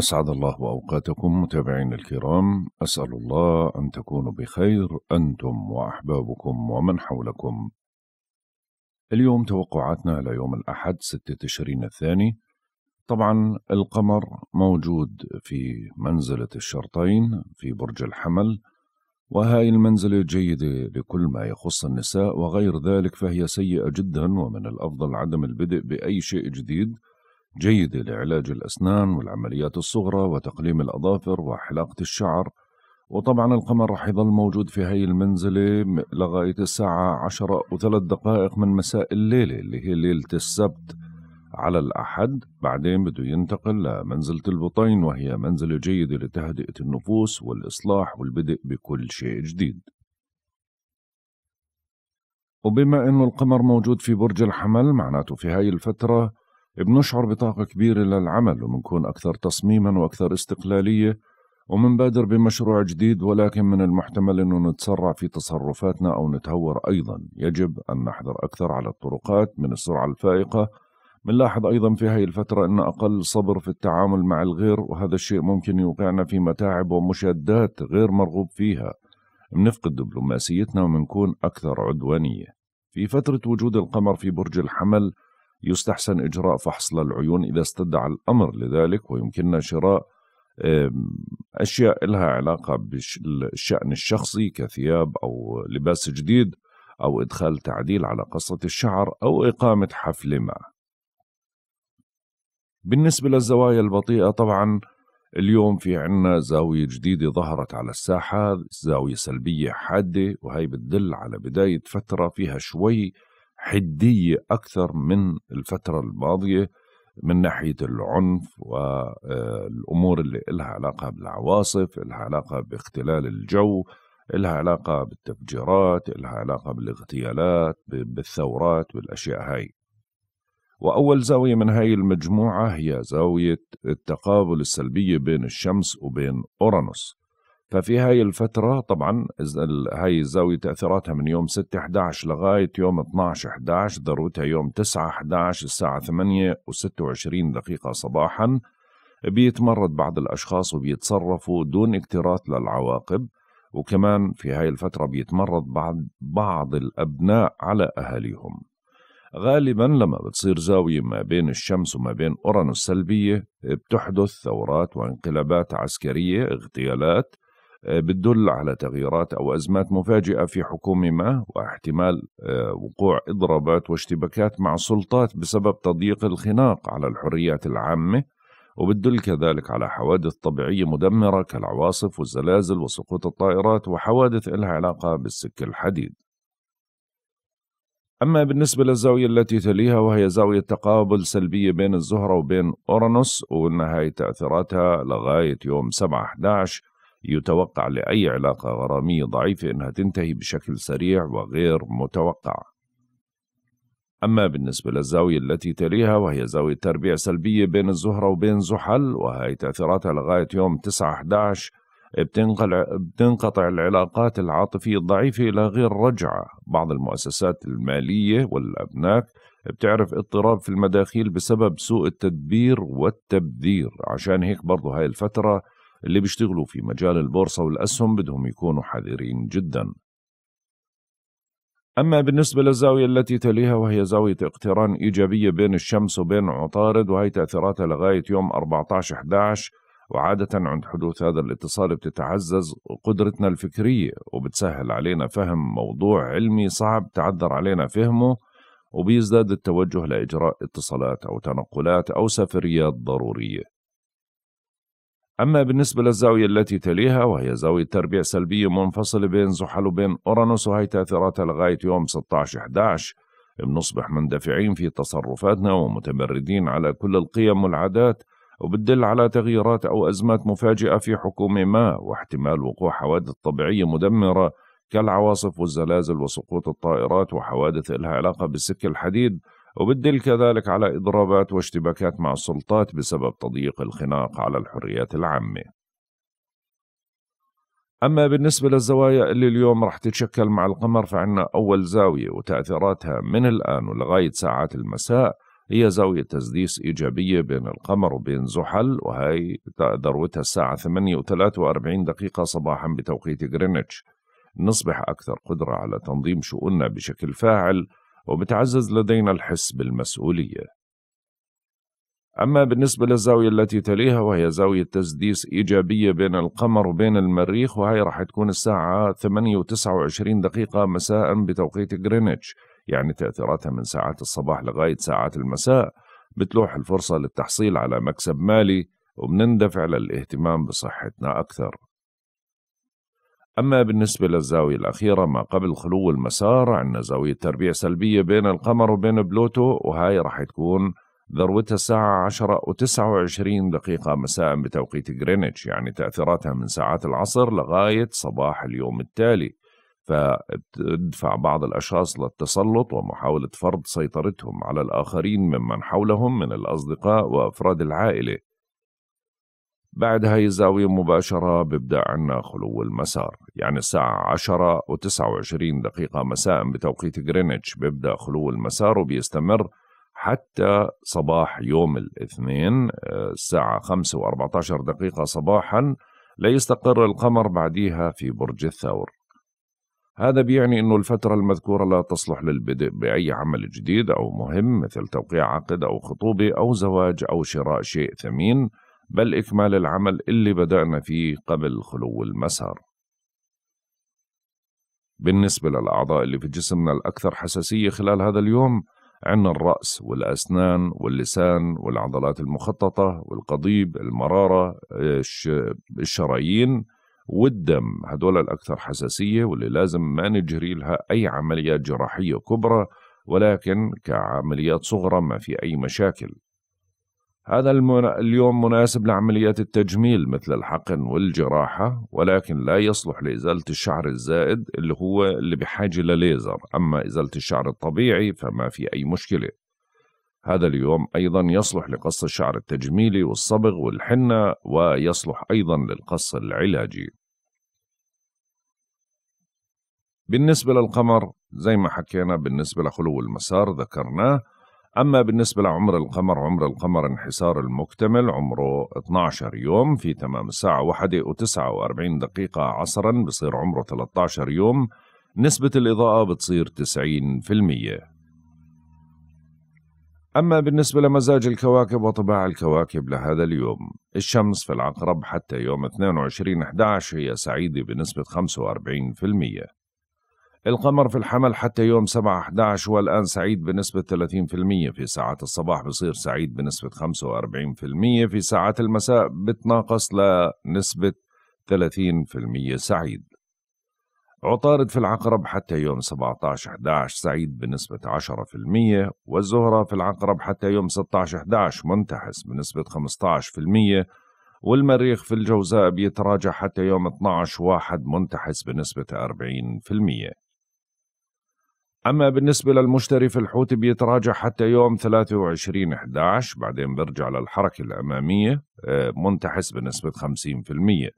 أسعد الله أوقاتكم متابعينا الكرام أسأل الله أن تكونوا بخير أنتم وأحبابكم ومن حولكم اليوم توقعاتنا ليوم الأحد 6 تشرين الثاني طبعا القمر موجود في منزلة الشرطين في برج الحمل وهاي المنزلة جيدة لكل ما يخص النساء وغير ذلك فهي سيئة جدا ومن الأفضل عدم البدء بأي شيء جديد جيدة لعلاج الأسنان والعمليات الصغرى وتقليم الأظافر وحلاقة الشعر وطبعا القمر رح يظل موجود في هاي المنزلة لغاية الساعة عشرة وثلاث دقائق من مساء الليلة اللي هي ليلة السبت على الأحد بعدين بده ينتقل لمنزلة البطين وهي منزلة جيدة لتهدئة النفوس والإصلاح والبدء بكل شيء جديد وبما أنه القمر موجود في برج الحمل معناته في هاي الفترة بنشعر بطاقة كبيرة للعمل وبنكون أكثر تصميما وأكثر استقلالية ومنبادر بمشروع جديد ولكن من المحتمل أنه نتسرع في تصرفاتنا أو نتهور أيضا يجب أن نحذر أكثر على الطرقات من السرعة الفائقة بنلاحظ أيضا في هذه الفترة أن أقل صبر في التعامل مع الغير وهذا الشيء ممكن يوقعنا في متاعب ومشادات غير مرغوب فيها بنفقد دبلوماسيتنا وبنكون أكثر عدوانية في فترة وجود القمر في برج الحمل يستحسن إجراء فحص للعيون إذا استدعى الأمر لذلك ويمكننا شراء أشياء لها علاقة بالشأن الشخصي كثياب أو لباس جديد أو إدخال تعديل على قصة الشعر أو إقامة حفل ما بالنسبة للزوايا البطيئة طبعا اليوم في عنا زاوية جديدة ظهرت على الساحة زاوية سلبية حادة وهي بتدل على بداية فترة فيها شوي حدية أكثر من الفترة الماضية من ناحية العنف والأمور آه، اللي إلها علاقة بالعواصف إلها علاقة باختلال الجو إلها علاقة بالتفجيرات إلها علاقة بالاغتيالات بالثورات بالأشياء هاي وأول زاوية من هاي المجموعة هي زاوية التقابل السلبية بين الشمس وبين أورانوس ففي هاي الفترة طبعا هاي الزاوية تأثيراتها من يوم 6 11 لغاية يوم 12 11 ذروتها يوم 9 11 الساعة 8 و26 دقيقة صباحا بيتمرد بعض الأشخاص وبيتصرفوا دون اكتراث للعواقب وكمان في هاي الفترة بيتمرد بعض بعض الأبناء على أهاليهم غالبا لما بتصير زاوية ما بين الشمس وما بين أورانوس السلبية بتحدث ثورات وانقلابات عسكرية اغتيالات آه، بتدل على تغييرات أو أزمات مفاجئة في حكومة ما واحتمال آه، وقوع إضرابات واشتباكات مع السلطات بسبب تضييق الخناق على الحريات العامة وبتدل كذلك على حوادث طبيعية مدمرة كالعواصف والزلازل وسقوط الطائرات وحوادث إلها علاقة بالسك الحديد أما بالنسبة للزاوية التي تليها وهي زاوية تقابل سلبية بين الزهرة وبين أورانوس وإنها تأثيراتها لغاية يوم 7 11 يتوقع لأي علاقة غرامية ضعيفة أنها تنتهي بشكل سريع وغير متوقع أما بالنسبة للزاوية التي تليها وهي زاوية تربيع سلبية بين الزهرة وبين زحل وهي تأثيراتها لغاية يوم 9-11 بتنقطع العلاقات العاطفية الضعيفة إلى غير رجعة بعض المؤسسات المالية والأبناك بتعرف اضطراب في المداخيل بسبب سوء التدبير والتبذير عشان هيك برضو هاي الفترة اللي بيشتغلوا في مجال البورصة والأسهم بدهم يكونوا حذرين جدا أما بالنسبة للزاوية التي تليها وهي زاوية اقتران إيجابية بين الشمس وبين عطارد وهي تأثيراتها لغاية يوم 14-11 وعادة عند حدوث هذا الاتصال بتتعزز قدرتنا الفكرية وبتسهل علينا فهم موضوع علمي صعب تعذر علينا فهمه وبيزداد التوجه لإجراء اتصالات أو تنقلات أو سفريات ضرورية أما بالنسبة للزاوية التي تليها وهي زاوية تربيع سلبية منفصلة بين زحل وبين أورانوس وهي تأثيراتها لغاية يوم 16/11 بنصبح مندفعين في تصرفاتنا ومتمردين على كل القيم والعادات وبتدل على تغييرات أو أزمات مفاجئة في حكومة ما واحتمال وقوع حوادث طبيعية مدمرة كالعواصف والزلازل وسقوط الطائرات وحوادث لها علاقة بالسك الحديد وبتدل كذلك على إضرابات واشتباكات مع السلطات بسبب تضييق الخناق على الحريات العامة أما بالنسبة للزوايا اللي اليوم رح تتشكل مع القمر فعنا أول زاوية وتأثيراتها من الآن ولغاية ساعات المساء هي زاوية تسديس إيجابية بين القمر وبين زحل وهي ذروتها الساعة 8 و43 دقيقة صباحا بتوقيت غرينتش نصبح أكثر قدرة على تنظيم شؤوننا بشكل فاعل وبتعزز لدينا الحس بالمسؤولية أما بالنسبة للزاوية التي تليها وهي زاوية تسديس إيجابية بين القمر وبين المريخ وهي راح تكون الساعة 8 و 29 دقيقة مساء بتوقيت غرينتش يعني تأثيراتها من ساعات الصباح لغاية ساعات المساء بتلوح الفرصة للتحصيل على مكسب مالي وبنندفع للاهتمام بصحتنا أكثر أما بالنسبة للزاوية الأخيرة ما قبل خلو المسار عندنا زاوية تربيع سلبية بين القمر وبين بلوتو وهاي راح تكون ذروتها الساعة عشرة و وعشرين دقيقة مساء بتوقيت غرينتش يعني تأثيراتها من ساعات العصر لغاية صباح اليوم التالي فتدفع بعض الأشخاص للتسلط ومحاولة فرض سيطرتهم على الآخرين ممن حولهم من الأصدقاء وأفراد العائلة بعد هاي الزاوية مباشرة ببدأ عنا خلو المسار يعني الساعة 10 و 29 دقيقة مساء بتوقيت غرينتش ببدأ خلو المسار وبيستمر حتى صباح يوم الاثنين آه، الساعة 5 و 14 دقيقة صباحا ليستقر القمر بعديها في برج الثور هذا بيعني أنه الفترة المذكورة لا تصلح للبدء بأي عمل جديد أو مهم مثل توقيع عقد أو خطوبة أو زواج أو شراء شيء ثمين بل إكمال العمل اللي بدأنا فيه قبل خلو المسار بالنسبة للأعضاء اللي في جسمنا الأكثر حساسية خلال هذا اليوم عندنا الرأس والأسنان واللسان والعضلات المخططة والقضيب المرارة الشرايين والدم هدول الأكثر حساسية واللي لازم ما نجري لها أي عمليات جراحية كبرى ولكن كعمليات صغرى ما في أي مشاكل هذا اليوم مناسب لعمليات التجميل مثل الحقن والجراحة ولكن لا يصلح لإزالة الشعر الزائد اللي هو اللي بحاجة لليزر أما إزالة الشعر الطبيعي فما في أي مشكلة هذا اليوم أيضا يصلح لقص الشعر التجميلي والصبغ والحنة ويصلح أيضا للقص العلاجي بالنسبة للقمر زي ما حكينا بالنسبة لخلو المسار ذكرناه أما بالنسبة لعمر القمر عمر القمر انحسار المكتمل عمره 12 يوم في تمام الساعة 1 و49 دقيقة عصرا بصير عمره 13 يوم نسبة الإضاءة بتصير 90% أما بالنسبة لمزاج الكواكب وطباع الكواكب لهذا اليوم الشمس في العقرب حتى يوم 22-11 هي سعيدة بنسبة 45% القمر في الحمل حتى يوم 7 11 والان سعيد بنسبة 30% في ساعات الصباح بصير سعيد بنسبة 45% في ساعات المساء بتناقص لنسبة 30% سعيد عطارد في العقرب حتى يوم 17 11 سعيد بنسبة 10% والزهرة في العقرب حتى يوم 16 11 منتحس بنسبة 15% والمريخ في الجوزاء بيتراجع حتى يوم 12 واحد منتحس بنسبة 40% أما بالنسبة للمشتري في الحوت بيتراجع حتى يوم 23 11 بعدين بيرجع للحركة الأمامية آه، منتحس بنسبة 50%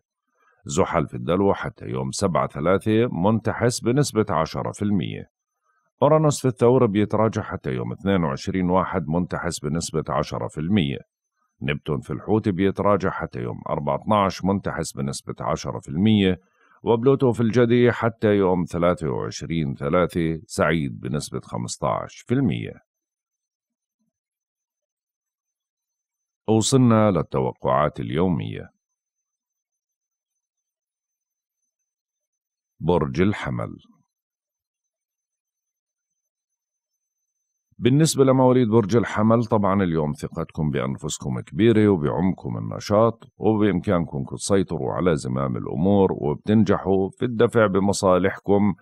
زحل في الدلو حتى يوم 7 3 منتحس بنسبة 10% أورانوس في الثور بيتراجع حتى يوم 22 1 منتحس بنسبة 10% نبتون في الحوت بيتراجع حتى يوم 4 12 منتحس بنسبة 10% في الجدي حتى يوم 23 3 سعيد بنسبة 15% وصلنا للتوقعات اليومية برج الحمل بالنسبة لمواليد برج الحمل طبعا اليوم ثقتكم بأنفسكم كبيرة وبعمكم النشاط وبإمكانكم تسيطروا على زمام الأمور وبتنجحوا في الدفع بمصالحكم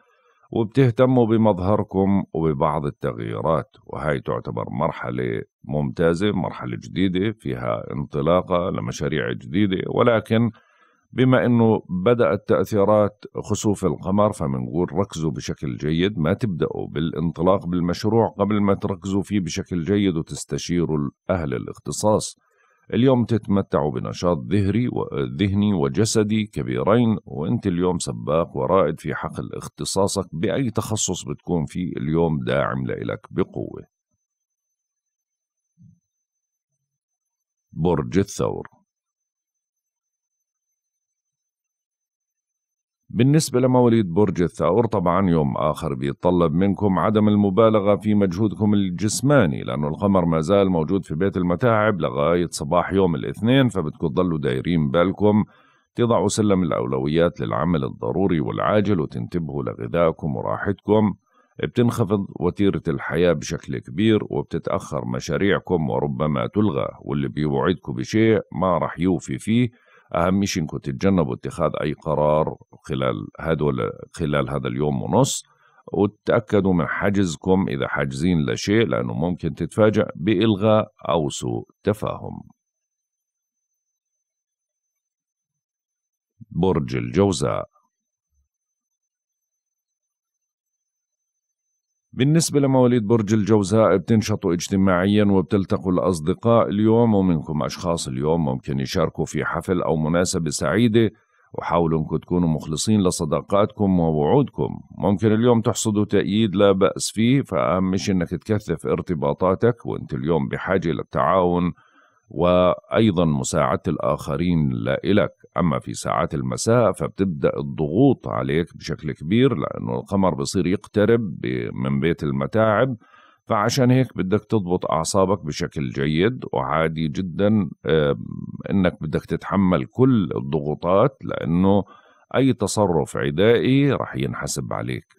وبتهتموا بمظهركم وببعض التغييرات وهي تعتبر مرحلة ممتازة مرحلة جديدة فيها انطلاقة لمشاريع جديدة ولكن بما انه بدات تاثيرات خسوف القمر فبنقول ركزوا بشكل جيد ما تبداوا بالانطلاق بالمشروع قبل ما تركزوا فيه بشكل جيد وتستشيروا اهل الاختصاص اليوم تتمتعوا بنشاط ذهري ذهني وجسدي كبيرين وانت اليوم سباق ورائد في حقل اختصاصك باي تخصص بتكون فيه اليوم داعم لإلك بقوه برج الثور بالنسبة لمواليد برج الثور طبعا يوم آخر بيتطلب منكم عدم المبالغة في مجهودكم الجسماني لأنه القمر ما زال موجود في بيت المتاعب لغاية صباح يوم الاثنين فبتكون تضلوا دايرين بالكم تضعوا سلم الأولويات للعمل الضروري والعاجل وتنتبهوا لغذائكم وراحتكم بتنخفض وتيرة الحياة بشكل كبير وبتتأخر مشاريعكم وربما تلغى واللي بيوعدكم بشيء ما رح يوفي فيه أهم شيء أنكم تتجنبوا اتخاذ أي قرار خلال هدول خلال هذا اليوم ونص وتأكدوا من حجزكم إذا حاجزين لشيء لأنه ممكن تتفاجأ بإلغاء أو سوء تفاهم برج الجوزاء بالنسبة لمواليد برج الجوزاء بتنشطوا اجتماعيا وبتلتقوا الأصدقاء اليوم ومنكم أشخاص اليوم ممكن يشاركوا في حفل أو مناسبة سعيدة وحاولوا انكم تكونوا مخلصين لصداقاتكم ووعودكم ممكن اليوم تحصدوا تأييد لا بأس فيه فأهم مش انك تكثف ارتباطاتك وانت اليوم بحاجة للتعاون وأيضا مساعدة الآخرين لإلك اما في ساعات المساء فبتبدا الضغوط عليك بشكل كبير لانه القمر بصير يقترب من بيت المتاعب فعشان هيك بدك تضبط اعصابك بشكل جيد وعادي جدا انك بدك تتحمل كل الضغوطات لانه اي تصرف عدائي رح ينحسب عليك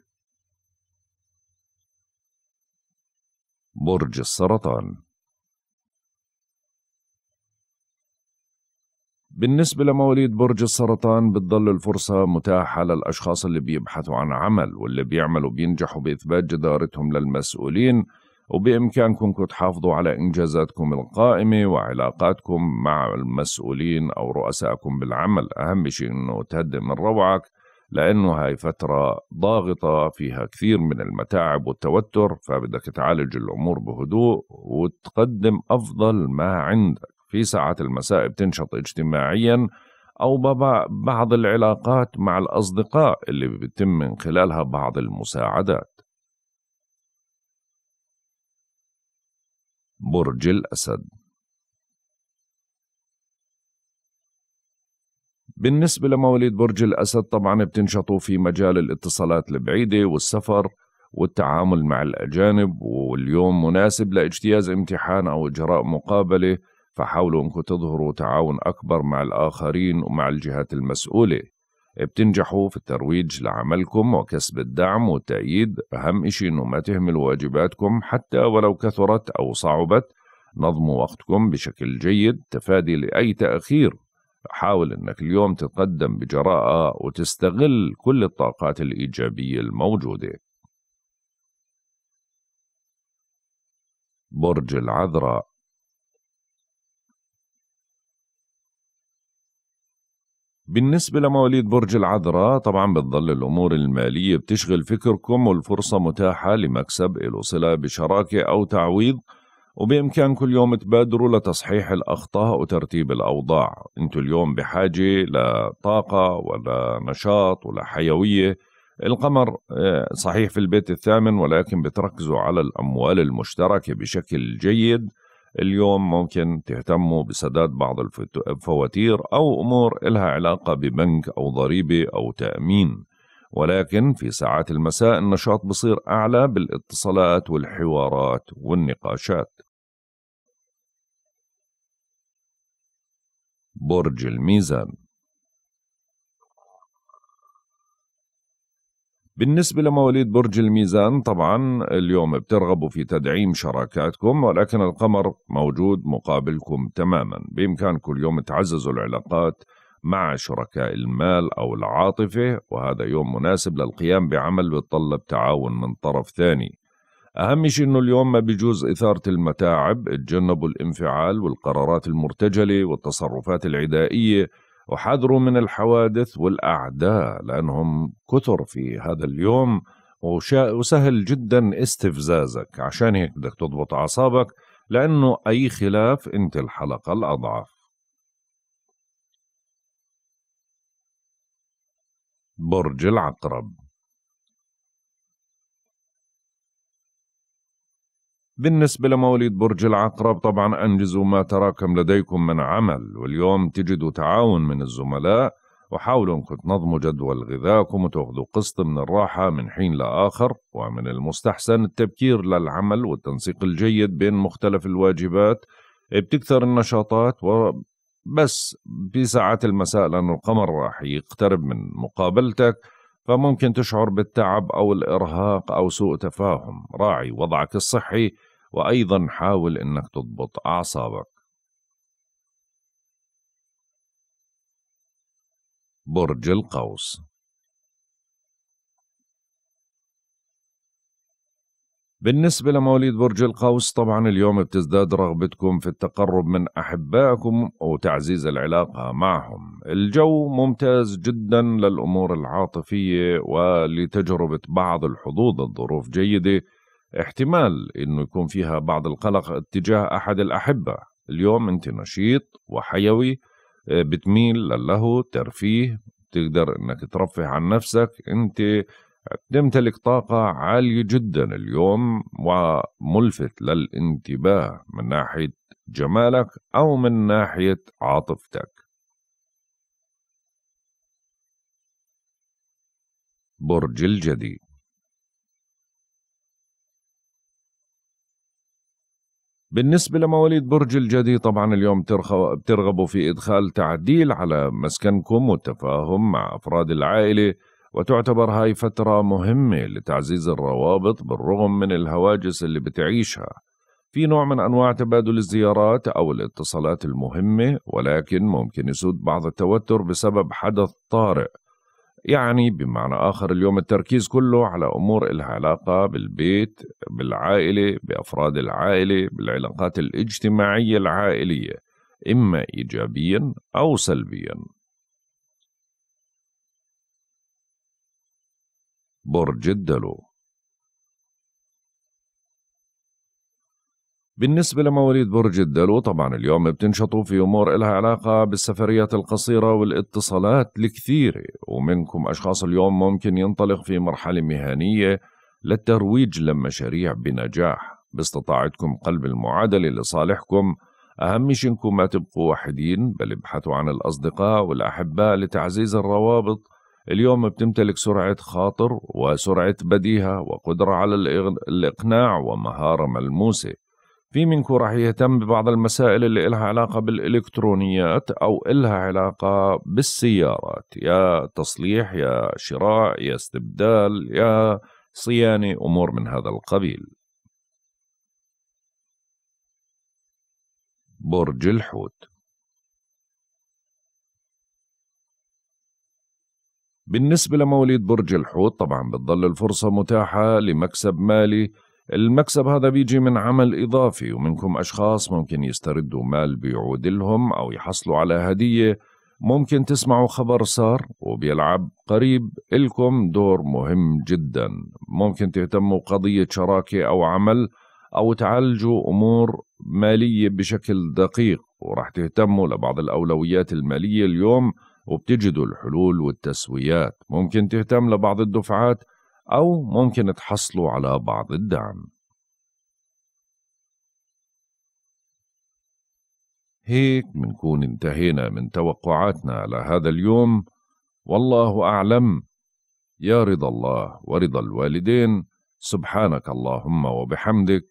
برج السرطان بالنسبة لمواليد برج السرطان بتضل الفرصة متاحة للأشخاص اللي بيبحثوا عن عمل واللي بيعملوا بينجحوا بإثبات جدارتهم للمسؤولين وبإمكانكم تحافظوا على إنجازاتكم القائمة وعلاقاتكم مع المسؤولين أو رؤسائكم بالعمل أهم شيء أنه تهدئ من روعك لأنه هاي فترة ضاغطة فيها كثير من المتاعب والتوتر فبدك تعالج الأمور بهدوء وتقدم أفضل ما عندك في ساعات المساء بتنشط اجتماعيا أو بعض العلاقات مع الأصدقاء اللي بتم من خلالها بعض المساعدات برج الأسد بالنسبة لمواليد برج الأسد طبعا بتنشطوا في مجال الاتصالات البعيدة والسفر والتعامل مع الأجانب واليوم مناسب لاجتياز امتحان أو إجراء مقابلة فحاولوا انكم تظهروا تعاون اكبر مع الاخرين ومع الجهات المسؤوله بتنجحوا في الترويج لعملكم وكسب الدعم والتأييد أهم إشي إنه ما تهملوا واجباتكم حتى ولو كثرت أو صعبت نظموا وقتكم بشكل جيد تفادي لأي تأخير حاول إنك اليوم تتقدم بجراءة وتستغل كل الطاقات الإيجابية الموجودة برج العذراء بالنسبة لمواليد برج العذراء طبعا بتظل الأمور المالية بتشغل فكركم والفرصة متاحة لمكسب له صلة بشراكة أو تعويض وبإمكان كل يوم تبادروا لتصحيح الأخطاء وترتيب الأوضاع أنتوا اليوم بحاجة لطاقة ولا نشاط ولا حيوية القمر آه، صحيح في البيت الثامن ولكن بتركزوا على الأموال المشتركة بشكل جيد اليوم ممكن تهتموا بسداد بعض الفواتير أو أمور إلها علاقة ببنك أو ضريبة أو تأمين ولكن في ساعات المساء النشاط بصير أعلى بالاتصالات والحوارات والنقاشات برج الميزان بالنسبة لمواليد برج الميزان طبعا اليوم بترغبوا في تدعيم شراكاتكم ولكن القمر موجود مقابلكم تماما بإمكانكم اليوم تعززوا العلاقات مع شركاء المال أو العاطفة وهذا يوم مناسب للقيام بعمل بتطلب تعاون من طرف ثاني أهم شيء أنه اليوم ما بيجوز إثارة المتاعب تجنبوا الانفعال والقرارات المرتجلة والتصرفات العدائية وحذروا من الحوادث والأعداء لأنهم كثر في هذا اليوم وسهل جدا استفزازك عشان هيك بدك تضبط أعصابك لأنه أي خلاف أنت الحلقة الأضعف برج العقرب بالنسبة لمواليد برج العقرب طبعا أنجزوا ما تراكم لديكم من عمل واليوم تجدوا تعاون من الزملاء وحاولوا أنكم تنظموا جدول غذاكم وتأخذوا قسط من الراحة من حين لآخر ومن المستحسن التبكير للعمل والتنسيق الجيد بين مختلف الواجبات بتكثر النشاطات وبس بساعات المساء لأن القمر راح يقترب من مقابلتك فممكن تشعر بالتعب أو الإرهاق أو سوء تفاهم راعي وضعك الصحي وأيضا حاول أنك تضبط أعصابك برج القوس بالنسبة لمواليد برج القوس طبعا اليوم بتزداد رغبتكم في التقرب من أحبائكم وتعزيز العلاقة معهم الجو ممتاز جدا للأمور العاطفية ولتجربة بعض الحظوظ الظروف جيدة احتمال انه يكون فيها بعض القلق اتجاه احد الاحبه اليوم انت نشيط وحيوي آه، بتميل للهو ترفيه تقدر انك ترفه عن نفسك انت تمتلك طاقة عالية جدا اليوم وملفت للانتباه من ناحية جمالك أو من ناحية عاطفتك برج الجدي بالنسبة لمواليد برج الجدي طبعا اليوم بترغبوا في إدخال تعديل على مسكنكم والتفاهم مع أفراد العائلة وتعتبر هاي فترة مهمة لتعزيز الروابط بالرغم من الهواجس اللي بتعيشها في نوع من أنواع تبادل الزيارات أو الاتصالات المهمة ولكن ممكن يسود بعض التوتر بسبب حدث طارئ يعني بمعنى آخر اليوم التركيز كله على أمور إلها علاقة بالبيت بالعائلة بأفراد العائلة بالعلاقات الاجتماعية العائلية إما إيجابيا أو سلبيا برج الدلو بالنسبة لمواليد برج الدلو طبعا اليوم بتنشطوا في أمور إلها علاقة بالسفريات القصيرة والاتصالات الكثيرة ومنكم أشخاص اليوم ممكن ينطلق في مرحلة مهنية للترويج لمشاريع بنجاح باستطاعتكم قلب المعادلة لصالحكم أهم شيء إنكم ما تبقوا وحيدين بل ابحثوا عن الأصدقاء والأحباء لتعزيز الروابط اليوم بتمتلك سرعة خاطر وسرعة بديهة وقدرة على الإقناع ومهارة ملموسة في منكم راح يهتم ببعض المسائل اللي إلها علاقة بالإلكترونيات أو إلها علاقة بالسيارات يا تصليح يا شراء يا استبدال يا صيانة أمور من هذا القبيل برج الحوت بالنسبة لمواليد برج الحوت طبعا بتظل الفرصة متاحة لمكسب مالي المكسب هذا بيجي من عمل إضافي ومنكم أشخاص ممكن يستردوا مال بيعود لهم أو يحصلوا على هدية ممكن تسمعوا خبر صار وبيلعب قريب إلكم دور مهم جدا ممكن تهتموا قضية شراكة أو عمل أو تعالجوا أمور مالية بشكل دقيق ورح تهتموا لبعض الأولويات المالية اليوم وبتجدوا الحلول والتسويات ممكن تهتم لبعض الدفعات أو ممكن تحصلوا على بعض الدعم هيك منكون انتهينا من توقعاتنا لهذا اليوم والله أعلم يا رضا الله ورضا الوالدين سبحانك اللهم وبحمدك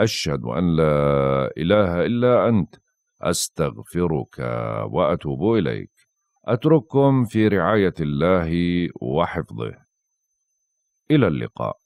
أشهد أن لا إله إلا أنت أستغفرك وأتوب إليك أترككم في رعاية الله وحفظه إلى اللقاء